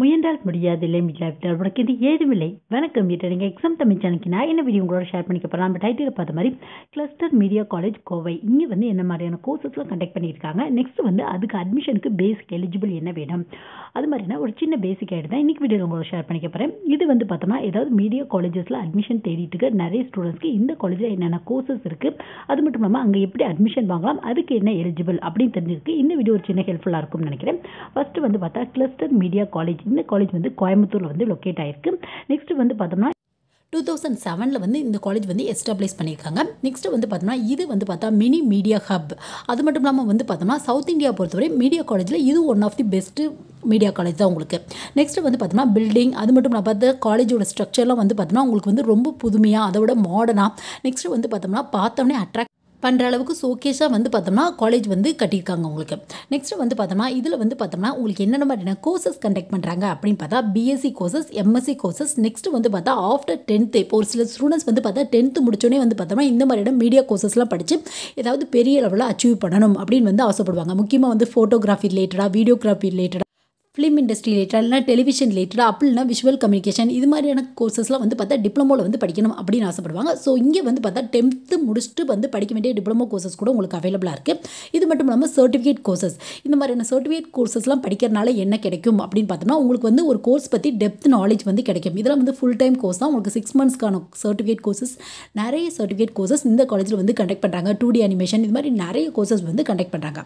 முயன்றால் முடியாது இல்லை இல்லாவிட்டால் உனக்கு இது ஏதுமில்லை வணக்கம் மீட்டர் நீங்கள் எக்ஸாம் தமிழ் சேனலுக்கு நான் என்ன வீடியோ உங்களோட ஷேர் பண்ணிக்க போகலாம் நம்ம டைட்டில் பார்த்த மாதிரி கிளஸ்டர் மீடியா காலேஜ் கோவை இங்கே வந்து என்ன மாதிரியான கோர்சஸ்லாம் கண்டக்ட் பண்ணியிருக்காங்க நெக்ஸ்ட் வந்து அதுக்கு அட்மிஷனுக்கு பேசிக் எலிஜிபிள் என்ன வேணும் அது மாதிரினா ஒரு சின்ன பேசிக் ஆகிட்டு தான் இன்றைக்கி வீடியோ உங்களோட ஷேர் பண்ணிக்க போகிறேன் இது வந்து பார்த்தோம்னா ஏதாவது மீடியா காலேஜஸில் அட்மிஷன் தேடிட்டு இருக்க நிறைய ஸ்டூடெண்ட்ஸ்க்கு இந்த காலேஜில் என்னென்ன கோர்சஸ் இருக்குது அது மட்டும் இல்லாமல் அங்கே எப்படி அட்மிஷன் வாங்கலாம் அதுக்கு என்ன எலிஜிபிள் அப்படின்னு தெரிஞ்சிருக்கு இந்த வீடியோ ஒரு சின்ன ஹெல்ப்ஃபுல்லாக இருக்கும்னு நினைக்கிறேன் ஃபஸ்ட்டு வந்து பார்த்தா கிளஸ்டர் மீடியா காலேஜ் இந்த காலேஜ் வந்து கோயம்புத்தூரில் வந்து லொக்கேட் ஆகிருக்கு நெக்ஸ்ட்டு வந்து பார்த்தோம்னா டூ தௌசண்ட் செவனில் வந்து இந்த காலேஜ் வந்து எஸ்டாப்ளிஷ் பண்ணியிருக்காங்க நெக்ஸ்ட்டு வந்து பார்த்தோம்னா இது வந்து பார்த்தா மினி மீடியா ஹப் அது மட்டும் இல்லாமல் வந்து பார்த்தோம்னா சவுத் இந்தியா பொறுத்தவரை மீடியா காலேஜில் இது one of the best media college தான் உங்களுக்கு நெக்ஸ்ட்டு வந்து பார்த்தோம்னா பில்டிங் அது மட்டும் நான் பார்த்தா காலேஜோட ஸ்ட்ரக்சர்லாம் வந்து பார்த்தோம்னா உங்களுக்கு வந்து ரொம்ப புதுமையாக அதோட மாடர்னாக நெக்ஸ்ட்டு வந்து பார்த்தோம்னா பார்த்தோன்னே அட்ராக்ட் பண்ணுற அளவுக்கு சோகேஷாக வந்து பார்த்தோம்னா காலேஜ் வந்து கட்டியிருக்காங்க உங்களுக்கு நெக்ஸ்ட்டு வந்து பார்த்தோம்னா இதில் வந்து பார்த்தோம்னா உங்களுக்கு என்னென்ன மாதிரியான கோர்சஸ் கண்டக்ட் பண்ணுறாங்க அப்படின்னு பார்த்தா BSc courses MSc courses next வந்து பார்த்தா ஆஃப்டர் டென்த்து இப்போ ஒரு சில ஸ்டூடெண்ட்ஸ் வந்து பார்த்தா டென்த்து முடிச்சோடனே வந்து பார்த்தோம்னா இந்த மாதிரியான மீடியா கோர்சஸ்லாம் படித்து ஏதாவது பெரிய லெவலில் அச்சீவ் பண்ணணும் அப்படின்னு வந்து ஆசைப்படுவாங்க முக்கியமாக வந்து ஃபோட்டோகிராஃபி ரிலேட்டடாக வீடியோகிராஃபி ரிலேட்டடாக ஃபிலிம் இண்டஸ்ட்ரி ரிலேட்டட் இல்லைனா டெலிவிஷன் ரிலேட்டடாக அப்படின்னா விஷுவல் கம்யூனிகேஷன் இது மாதிரியான கோர்சஸ்லாம் வந்து பார்த்தா டிப்ளமோவில் வந்து படிக்கணும் அப்படின்னு ஆசைப்படுவாங்க ஸோ இங்கே வந்து பார்த்தா டென்த்து முடிச்சுட்டு வந்து படிக்க வேண்டிய டிப்ளமோ கோர்சஸ் கூட உங்களுக்கு அவைலபிளாக இருக்குது இது மட்டும் இல்லாமல் சர்டிஃபிகேட் கோர்சஸ் இந்த மாதிரியான சர்டிஃபிகேட் கோர்சஸ்லாம் படிக்கிறனால என்ன கிடைக்கும் அப்படின்னு பார்த்தோம்னா உங்களுக்கு வந்து ஒரு கோர்ஸ் பற்றி டெப்த் நாலேஜ் வந்து கிடைக்கும் இதெல்லாம் வந்து ஃபுல் டைம் கோர்ஸ் தான் உங்களுக்கு சிக்ஸ் மந்த்ஸ்க்கான சர்டிஃபிகேட் கோர்சஸ் நிறைய சர்டிஃபிகேட் கோர்சஸ் இந்த காலேஜில் வந்து கண்டக்ட் பண்ணுறாங்க டூ டி அனிமேஷன் இது மாதிரி நிறைய கோர்சஸ் வந்து கண்டக்ட் பண்ணுறாங்க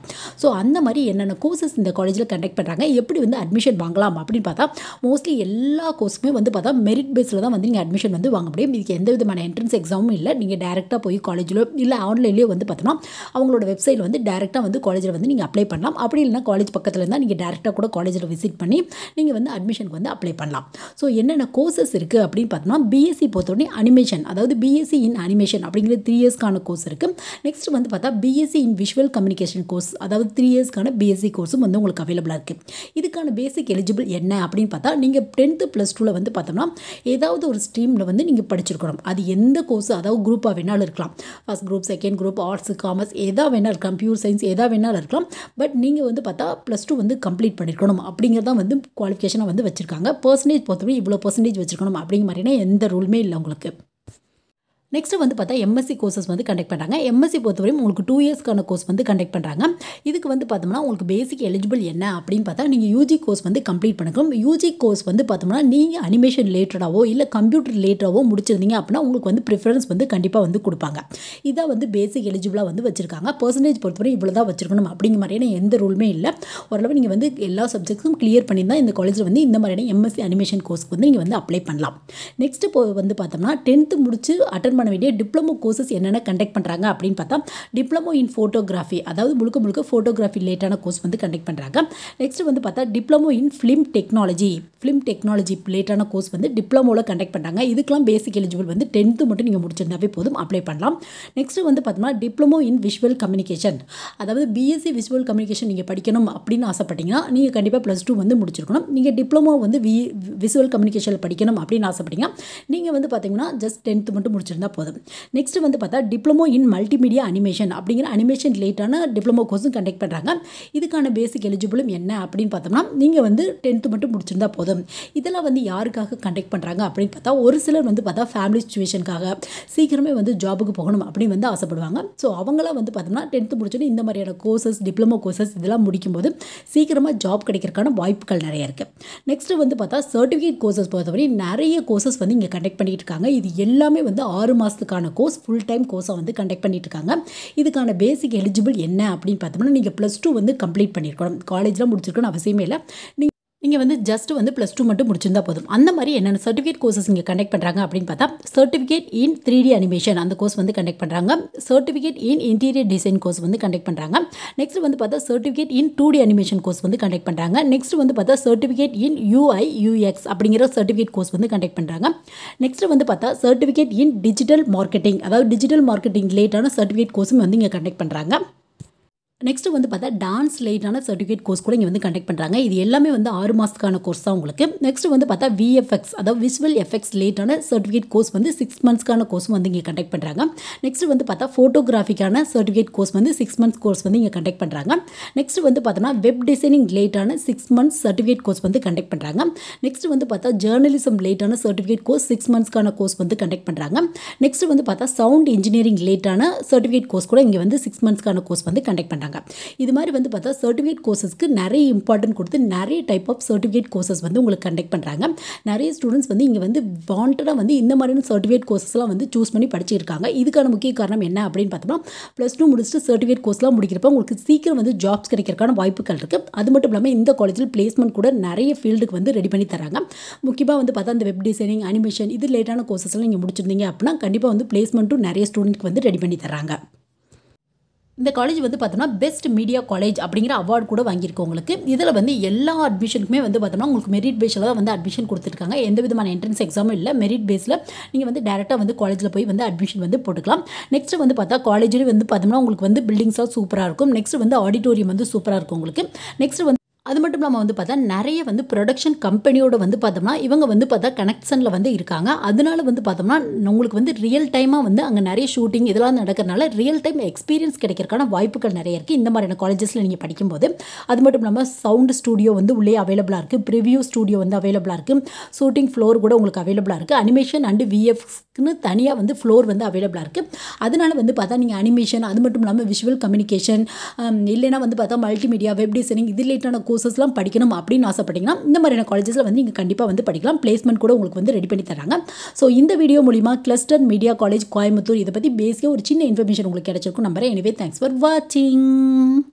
ஸோ அந்த மாதிரி என்னென்ன கோர்சஸ் இந்த காலேஜில் கண்டக்ட் பண்ணுறாங்க எப்படி வந்து அட்மிஷன் வாங்கலாம் அப்படின்னு பார்த்தா மோஸ்ட்லி எல்லா கோர்ஸுமே வந்து பார்த்தா மெரிட் பேஸில் தான் வந்து நீங்கள் அட்மிஷன் வந்து வாங்க முடியும் இதுக்கு எந்த விதமான என்ட்ரன்ஸ் எக்ஸாமும் இல்லை நீங்கள் டேரெக்டாக போய் காலேஜிலோ இல்லை ஆன்லைன்லேயோ வந்து பார்த்தோம்னா அவங்களோட வெப்சைட் வந்து டேரெக்டாக வந்து காலேஜில் வந்து நீங்கள் அப்ளை பண்ணலாம் அப்படி இல்லைனா காலேஜ் பக்கத்தில் இருந்தால் நீங்கள் டேரெக்டாக கூட காலேஜில் விசிட் பண்ணி நீங்கள் வந்து அட்மிஷனுக்கு வந்து அப்ளை பண்ணலாம் ஸோ என்னென்ன கோர்சஸ் இருக்குது அப்படின்னு பார்த்தோம்னா பிஎஸ்சி பொறுத்தவரைக்கும் அனிமேஷன் அதாவது பிஎஸ்சி இன் அனிமேஷன் அப்படிங்கிற த்ரீ இயர்ஸ்க்கான கோர்ஸ் இருக்குது நெக்ஸ்ட் வந்து பார்த்தா BSc in visual communication course அதாவது த்ரீ இயர்ஸ்க்கான பிஎஸ்சி கோர்ஸும் வந்து உங்களுக்கு அவைலபிளாக இருக்குது இதுக்கான அந்த பேசிக் எலிஜிபிள் என்ன அப்படின்னு பார்த்தா நீங்கள் டென்த்து ப்ளஸ் டூவில் வந்து பார்த்தோம்னா ஏதாவது ஒரு ஸ்ட்ரீமில் வந்து நீங்கள் படிச்சிருக்கணும் அது எந்த கோர்ஸ் அதாவது குரூப்பாக வேணாலும் இருக்கலாம் first group second group arts commerce எதா வேணாலும் இருக்கலாம் பியூர் சயின்ஸ் எதா வேணாலும் இருக்கலாம் பட் நீங்கள் வந்து பார்த்தா ப்ளஸ் டூ வந்து கம்ப்ளீட் பண்ணியிருக்கணும் அப்படிங்கிறதா வந்து குவாலிஃபிகேஷனாக வந்து வச்சுருக்காங்க பர்சன்டேஜ் பொறுத்தவரை இவ்வளோ பர்சன்டேஜ் வச்சுருக்கணும் அப்படிங்கிற மாதிரினா எந்த ரூலுமே இல்லை உங்களுக்கு நெக்ஸ்ட் வந்து பார்த்தா எம்எஸ்சி கோர்சஸ் வந்து கண்டக்ட் பண்ணுறாங்க எம்எஸ்சி பொறுத்தவரையும் உங்களுக்கு டூ இயர்ஸ்க்கான கோர்ஸ் வந்து கண்டக்ட் பண்ணுறாங்க இதுக்கு வந்து பார்த்தோம்னா உங்களுக்கு பேசிக் எலிஜிபிள் என்ன அப்படின்னு பார்த்தா நீங்கள் யூஜி கோர்ஸ் வந்து கம்ப்ளீட் பண்ணிக்கணும் யூஜி கோர்ஸ் வந்து பார்த்தோம்னா நீங்கள் அனிமேஷன் ரிலேட்டடாவோ இல்லை கம்ப்யூட்டர் ரிலேட்டடாவோ முடிச்சிருந்தீங்க அப்படின்னா உங்களுக்கு வந்து ப்ரிஃபரன்ஸ் வந்து கண்டிப்பாக வந்து கொடுப்பாங்க இதான் வந்து பேசிக் எலிஜிபிளாக வந்து வச்சுருக்காங்க பர்சன்டேஜ் பொறுத்தவரை இவ்வளோ தான் வச்சுருக்கணும் அப்படிங்கிற மாதிரியான எந்த ரூலுமே இல்லை ஓரளவு நீங்கள் வந்து எல்லா சப்ஜெக்ட்ஸும் கிளியர் பண்ணியிருந்தால் இந்த காலேஜில் வந்து இந்த மாதிரியான எம்எஸ்சி அனிமேஷன் கோர்ஸ்க்கு வந்து நீங்கள் வந்து அப்ளை பண்ணலாம் நெக்ஸ்ட்டு வந்து பார்த்தோம்னா டென்த்து முடிச்சு அட்டன் பண்ண வேண்டிய டிப்ளமோ கோர்சஸ் என்னென்ன கண்டக்ட் பண்ணுறாங்க அப்படின்னு பார்த்தா டிப்ளமோ இன் ஃபோட்டோகிராஃபி அதாவது முழுக்க முழுக்க ஃபோட்டோகிராஃபி ரிலேட்டான கோர்ஸ் வந்து கண்டக்ட் பண்ணுறாங்க நெக்ஸ்ட் வந்து பார்த்தா diploma in film technology film technology ரிலேட்டான கோர்ஸ் வந்து டிப்ளமோவில் கண்டக்ட் பண்ணுறாங்க இதுக்கெல்லாம் பேசிக் எலிஜிபிள் வந்து டென்த்து மட்டும் நீங்கள் முடிச்சிருந்தாவே போதும் அப்ளை பண்ணலாம் நெக்ஸ்ட் வந்து பார்த்தோம்னா டிப்ளமோ இன் விஷுவல் கம்யூனிகேஷன் அதாவது பிஎஸ்சி விஷுவல் கம்யூனிகேஷன் நீங்கள் படிக்கணும் அப்படின்னு ஆசைப்பட்டீங்கன்னா நீங்கள் கண்டிப்பாக ப்ளஸ் டூ வந்து முடிச்சிருக்கணும் நீங்கள் டிப்ளமோ வந்து வி விஷுவல் கம்யூனிகேஷனில் படிக்கணும் அப்படின்னு ஆசைப்பட்டீங்க நீங்கள் வந்து பார்த்தீங்கன்னா ஜஸ்ட் டென்த்து மட்டும் முடிச்சிருந்தா இருந்தால் போதும் நெக்ஸ்ட் வந்து பார்த்தா டிப்ளமோ இன் மல்டிமீடியா அனிமேஷன் அப்படிங்கிற அனிமேஷன் ரிலேட்டான டிப்ளமோ கோர்ஸும் கண்டக்ட் பண்ணுறாங்க இதுக்கான பேசிக் எலிஜிபிளும் என்ன அப்படின்னு பார்த்தோம்னா நீங்கள் வந்து டென்த்து மட்டும் முடிச்சிருந்தா போதும் இதெல்லாம் வந்து யாருக்காக கண்டக்ட் பண்ணுறாங்க அப்படின்னு பார்த்தா ஒரு சிலர் வந்து பார்த்தா ஃபேமிலி சுச்சுவேஷனுக்காக சீக்கிரமே வந்து ஜாபுக்கு போகணும் அப்படின்னு வந்து ஆசைப்படுவாங்க ஸோ அவங்களாம் வந்து பார்த்தோம்னா டென்த்து முடிச்சோன்னு இந்த மாதிரியான கோர்சஸ் டிப்ளமோ கோர்சஸ் இதெல்லாம் முடிக்கும்போது சீக்கிரமாக ஜாப் கிடைக்கிறதுக்கான வாய்ப்புகள் நிறைய இருக்குது நெக்ஸ்ட்டு வந்து பார்த்தா சர்டிஃபிகேட் கோர்சஸ் பொறுத்தவரை நிறைய கோர்சஸ் வந்து இங்கே கண்டக்ட் பண்ணிகிட்டு இருக்காங்க இது எல்லாமே வந்து ஆறு மாதத்துக்கான கோர்ஸ் ஃபுல் டைம் கோர்ஸை வந்து கண்டக்ட் இருக்காங்க இதுக்கான பேசிக் எலிஜிபிள் என்ன அப்படின்னு பார்த்தோம்னா நீங்கள் ப்ளஸ் டூ வந்து கம்ப்ளீட் பண்ணியிருக்கணும் காலேஜ்லாம் முடிச்சிருக்கணும் அவசியமே இல்லை நீங்கள் வந்து ஜஸ்ட் வந்து ப்ளஸ் டூ மட்டும் முடிச்சிருந்தா போதும் அந்த மாதிரி என்னென்ன சர்டிஃபிகேட் கோர்சஸ் இங்கே கண்டக்ட் பண்ணுறாங்க அப்படின்னு பார்த்தா certificate in three D animation அந்த கோர்ஸ் வந்து கண்டக்ட் பண்ணுறாங்க certificate in interior design course வந்து கண்டக்ட் பண்ணுறாங்க நெக்ஸ்ட் வந்து பார்த்தா certificate in two D animation course வந்து கண்டக்ட் பண்ணுறாங்க நெக்ஸ்ட் வந்து பார்த்தா சர்டிஃபிகேட் இன் யூஐ யூஎக்ஸ் அப்படிங்கிற சர்டிஃபிகேட் கோர்ஸ் வந்து கண்டக்ட் பண்ணுறாங்க நெக்ஸ்ட் வந்து பார்த்தா சர்டிஃபிகேட் இன் டிஜிட்டல் மார்க்கெட்டிங் அதாவது டிஜிட்டல் மார்க்கெட்டிங் ரிலேட்டான சர்டிஃபிகேட் கோர்ஸும் வந்து இங்கே கண்டக்ட் பண்ணுறாங்க நெக்ஸ்ட்டு வந்து பார்த்தா டான்ஸ் ரிலேட்டான சர்டிஃபிகேட் கோர்ஸ் கூட இங்கே வந்து கண்டக்ட் பண்ணுறாங்க இது எல்லாமே வந்து ஆறு மாதத்துக்கான கோர்ஸ் தான் உங்களுக்கு நெக்ஸ்ட்டு வந்து பார்த்தா விஎஃப்எக்ஸ் அதாவது விஷுவல் எஃபெக்ட்ஸ் ரிலேட்டான சர்டிஃபிகேட் கோர்ஸ் வந்து சிக்ஸ் மந்த்ஸ்க்கான கோர்ஸும் வந்து இங்கே கண்டக்ட் பண்ணுறாங்க நெக்ஸ்ட் வந்து பார்த்தா ஃபோட்டோகிராஃபிக்கான சர்டிஃபிகேட் கோர்ஸ் வந்து சிக்ஸ் மந்த்ஸ் கோர்ஸ் வந்து இங்கே கண்டக்ட் பண்ணுறாங்க நெக்ஸ்ட் வந்து பார்த்தோம்னா வெப் டிசைனிங் ரிலேட்டான சிக்ஸ் மந்த்ஸ் சர்டிஃபிகேட் கோர்ஸ் வந்து கண்டக்ட் பண்ணுறாங்க நெக்ஸ்ட் வந்து பார்த்தா ஜேர்னலிசம் ரிலேட்டான சர்டிஃபிகேட் கோர்ஸ் சிக்ஸ் மந்த்ஸ்க்கான கோர்ஸ் வந்து கண்டக்ட் பண்ணுறாங்க நெக்ஸ்ட் வந்து பார்த்தா சவுண்ட் இன்ஜினியரிங் ரிலேட்டான சர்டிஃபிகேட் கோர்ஸ் கூட இங்கே வந்து சிக்ஸ் மந்த்ஸ்க்கான கோர்ஸ் வந்து கண்டக்ட் பண்ணுறாங்க பண்ணுறாங்க இது மாதிரி வந்து பார்த்தா சர்டிஃபிகேட் கோர்சஸ்க்கு நிறைய இம்பார்ட்டன்ட் கொடுத்து நிறைய டைப் ஆஃப் சர்டிஃபிகேட் கோர்சஸ் வந்து உங்களுக்கு கண்டக்ட் பண்ணுறாங்க நிறைய ஸ்டூடெண்ட்ஸ் வந்து இங்கே வந்து வாண்டடாக வந்து இந்த மாதிரியான சர்டிஃபிகேட் கோர்சஸ்லாம் வந்து சூஸ் பண்ணி படிச்சிருக்காங்க இதுக்கான முக்கிய காரணம் என்ன அப்படின்னு பார்த்தோம்னா ப்ளஸ் டூ முடிச்சுட்டு சர்டிஃபிகேட் கோர்ஸ்லாம் முடிக்கிறப்ப உங்களுக்கு சீக்கிரம் வந்து ஜாப்ஸ் கிடைக்கிறதுக்கான வாய்ப்புகள் இருக்குது அது மட்டும் இல்லாமல் இந்த காலேஜில் பிளேஸ்மெண்ட் கூட நிறைய ஃபீல்டுக்கு வந்து ரெடி பண்ணி தராங்க முக்கியமாக வந்து பார்த்தா இந்த வெப் டிசைனிங் அனிமேஷன் இது லேட்டான கோர்சஸ்லாம் நீங்கள் முடிச்சிருந்தீங்க அப்படின்னா கண்டிப்பாக வந்து பிளேஸ்மெண்ட்டும் நிறைய ஸ்டூடெண்ட்டுக்கு வந்து ரெடி பண்ணி தராங்க இந்த காலேஜ் வந்து பார்த்தோம்னா பெஸ்ட் மீடியா காலேஜ் அப்படிங்கிற அவார்டு கூட வாங்கியிருக்கோம் உங்களுக்கு இதில் வந்து எல்லா அட்மிஷனுக்குமே வந்து பார்த்தோம்னா உங்களுக்கு மெரிட் பேஸில் தான் வந்து அட்மிஷன் கொடுத்துருக்காங்க எந்த விதமான என்ட்ரன்ஸ் எக்ஸாமும் இல்லை மெரிட் பேஸில் நீங்கள் வந்து டேரெக்டாக வந்து காலேஜில் போய் வந்து அட்மிஷன் வந்து போட்டுக்கலாம் நெக்ஸ்ட் வந்து பார்த்தா காலேஜில் வந்து பார்த்தோம்னா உங்களுக்கு வந்து பில்டிங்ஸ்லாம் சூப்பராக இருக்கும் நெக்ஸ்ட் வந்து ஆடிட்டோரியம் வந்து சூப்பராக இருக்கும் உங்களுக்கு நெக்ஸ்ட் வந்து அது மட்டும் இல்லாமல் வந்து பார்த்தா நிறைய வந்து ப்ரொடக்ஷன் கம்பெனியோட வந்து பார்த்தோம்னா இவங்க வந்து பார்த்தா கனெக்ஷனில் வந்து இருக்காங்க அதனால வந்து பார்த்தோம்னா உங்களுக்கு வந்து ரியல் டைமாக வந்து அங்கே நிறைய ஷூட்டிங் இதெல்லாம் நடக்கிறதுனால ரியல் டைம் எக்ஸ்பீரியன்ஸ் கிடைக்கிறதுக்கான வாய்ப்புகள் நிறைய இருக்குது இந்த மாதிரியான காலேஜஸில் நீங்கள் படிக்கும்போது அது மட்டும் இல்லாமல் சவுண்டு ஸ்டூடியோ வந்து உள்ளே அவைலபிளாக இருக்குது ப்ரிவியூ ஸ்டூடியோ வந்து அவைலபிளாக இருக்குது ஷூட்டிங் ஃப்ளோர் கூட உங்களுக்கு அவைலபிளாக இருக்குது அனிமேஷன் அண்டு விஎஃப்னு தனியாக வந்து ஃப்ளோர் வந்து அவைலபிளாக இருக்குது அதனால வந்து பார்த்தா நீங்கள் அனிமேஷன் அது மட்டும் இல்லாமல் விஷுவல் கம்யூனிகேஷன் இல்லைனா வந்து பார்த்தா மல்டிமீடியா வெப் டிசைனிங் இது ரிலேட்டான கோர்ஸ் கோர்சஸ்லாம் படிக்கணும் அப்படின்னு ஆசைப்பட்டீங்கன்னா இந்த மாதிரியான காலேஜஸில் வந்து நீங்கள் கண்டிப்பாக வந்து படிக்கலாம் பிளேஸ்மெண்ட் கூட உங்களுக்கு வந்து ரெடி பண்ணி தராங்க ஸோ இந்த வீடியோ மூலிமா கிளஸ்டர் மீடியா காலேஜ் கோயம்புத்தூர் இதை பற்றி பேசிக்காக ஒரு சின்ன இன்ஃபர்மேஷன் உங்களுக்கு கிடச்சிருக்கும் நம்புறேன் எனவே தேங்க்ஸ் ஃபார் வாட்சிங்